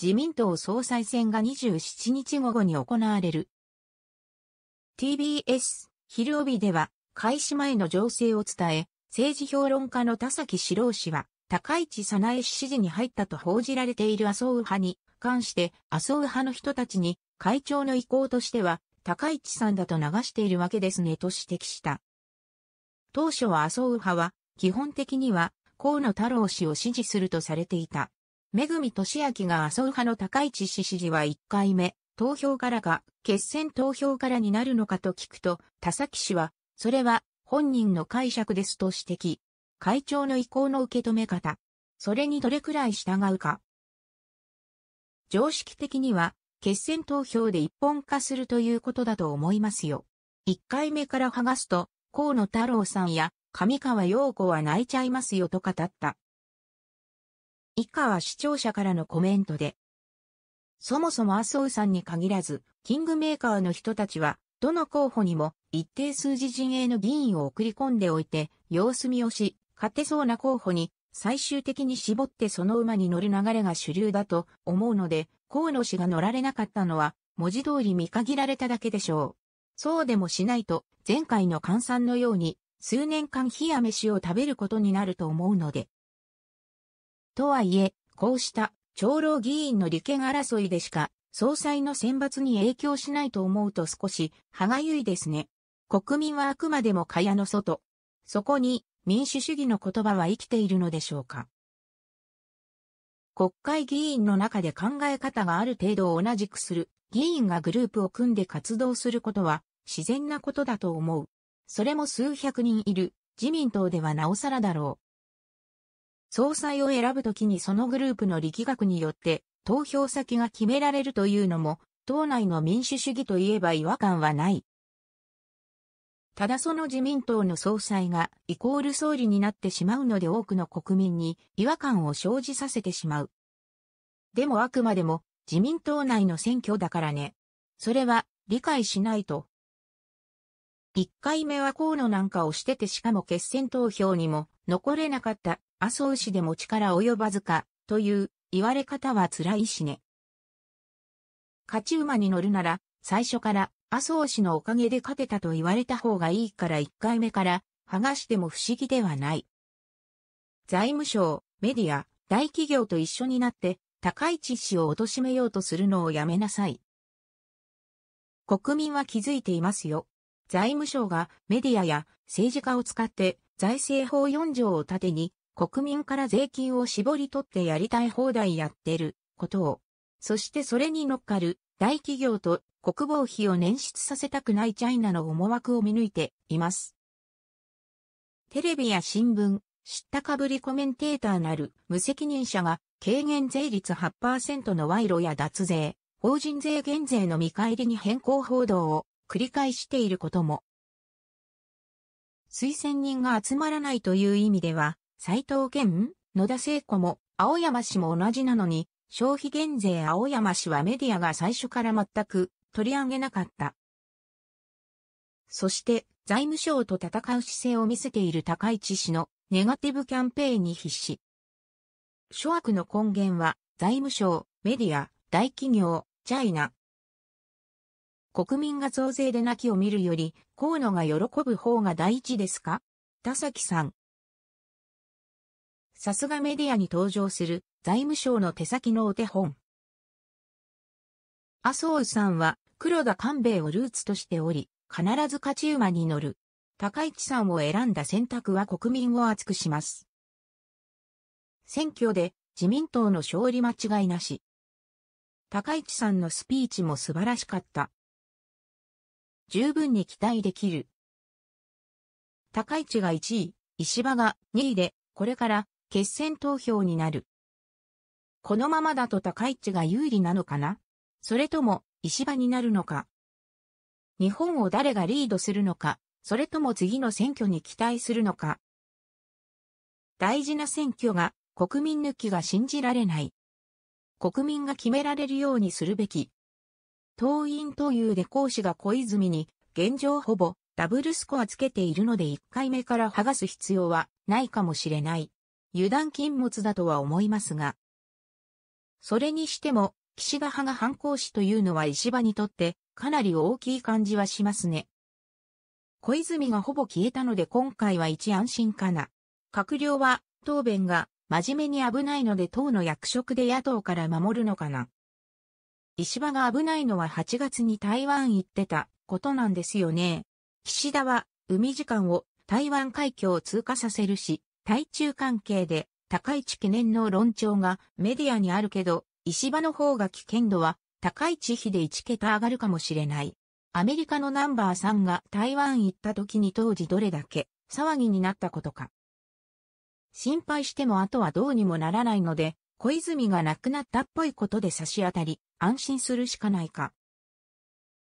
自民党総裁選が27日午後に行われる。TBS、昼帯では、開始前の情勢を伝え、政治評論家の田崎史郎氏は、高市早苗氏支持に入ったと報じられている麻生派に関して、麻生派の人たちに、会長の意向としては、高市さんだと流しているわけですねと指摘した。当初は麻生派は、基本的には、河野太郎氏を支持するとされていた。めぐみとしあきが麻生派の高市氏支持は1回目、投票からが、決選投票からになるのかと聞くと、田崎氏は、それは本人の解釈ですと指摘。会長の意向の受け止め方。それにどれくらい従うか。常識的には、決選投票で一本化するということだと思いますよ。一回目から剥がすと、河野太郎さんや上川陽子は泣いちゃいますよと語った。以下は視聴者からのコメントで。そもそも麻生さんに限らず、キングメーカーの人たちは、どの候補にも一定数字陣営の議員を送り込んでおいて、様子見をし、勝てそうな候補に最終的に絞ってその馬に乗る流れが主流だと思うので、河野氏が乗られなかったのは、文字通り見限られただけでしょう。そうでもしないと、前回の換算のように、数年間冷や飯を食べることになると思うので。とはいえ、こうした長老議員の利権争いでしか、総裁の選抜に影響しないと思うと少し歯がゆいですね。国民はあくまでも蚊帳の外。そこに民主主義の言葉は生きているのでしょうか。国会議員の中で考え方がある程度同じくする議員がグループを組んで活動することは自然なことだと思う。それも数百人いる自民党ではなおさらだろう。総裁を選ぶときにそのグループの力学によって投票先が決められるというのも、党内の民主主義といえば違和感はない。ただその自民党の総裁がイコール総理になってしまうので多くの国民に違和感を生じさせてしまう。でもあくまでも自民党内の選挙だからね。それは理解しないと。一回目は河野なんかをしててしかも決選投票にも残れなかった麻生氏でも力及ばずか、という言われ方は辛いしね。勝ち馬に乗るなら、最初から麻生氏のおかげで勝てたと言われた方がいいから1回目から剥がしても不思議ではない。財務省、メディア、大企業と一緒になって、高市氏を貶めようとするのをやめなさい。国民は気づいていますよ。財務省がメディアや政治家を使って財政法4条を盾に国民から税金を絞り取ってやりたい放題やってることを、そしてそれに乗っかる大企業と国防費を捻出させたくないチャイナの思惑を見抜いています。テレビや新聞、知ったかぶりコメンテーターなる無責任者が軽減税率8%の賄賂や脱税、法人税減税の見返りに変更報道を繰り返していることも。推薦人が集まらないという意味では、斎藤健、野田聖子も、青山氏も同じなのに、消費減税青山氏はメディアが最初から全く取り上げなかった。そして、財務省と戦う姿勢を見せている高市氏のネガティブキャンペーンに必死。諸悪の根源は、財務省、メディア、大企業、チャイナ。国民が増税で泣きを見るより、河野が喜ぶ方が大事ですか田崎さん、さすがメディアに登場する財務省の手先のお手本。麻生さんは黒田官兵衛をルーツとしており、必ず勝ち馬に乗る。高市さんを選んだ選択は国民を厚くします。選挙で自民党の勝利間違いなし。高市さんのスピーチも素晴らしかった。十分に期待できる。高市が1位、石破が2位で、これから決選投票になる。このままだと高市が有利なのかなそれとも石破になるのか日本を誰がリードするのかそれとも次の選挙に期待するのか大事な選挙が国民抜きが信じられない。国民が決められるようにするべき。党員というで講師が小泉に現状ほぼダブルスコアつけているので1回目から剥がす必要はないかもしれない。油断禁物だとは思いますが。それにしても、岸田派が反抗しというのは石破にとってかなり大きい感じはしますね。小泉がほぼ消えたので今回は一安心かな。閣僚は答弁が真面目に危ないので党の役職で野党から守るのかな。石破が危ないのは8月に台湾行ってたことなんですよね。岸田は海時間を台湾海峡を通過させるし、対中関係で高市懸念の論調がメディアにあるけど、石破の方が危険度は高市比で1桁上がるかもしれない。アメリカのナンバー3が台湾行った時に当時どれだけ騒ぎになったことか。心配しても後はどうにもならないので、小泉が亡くなったっぽいことで差し当たり、安心するしかないか。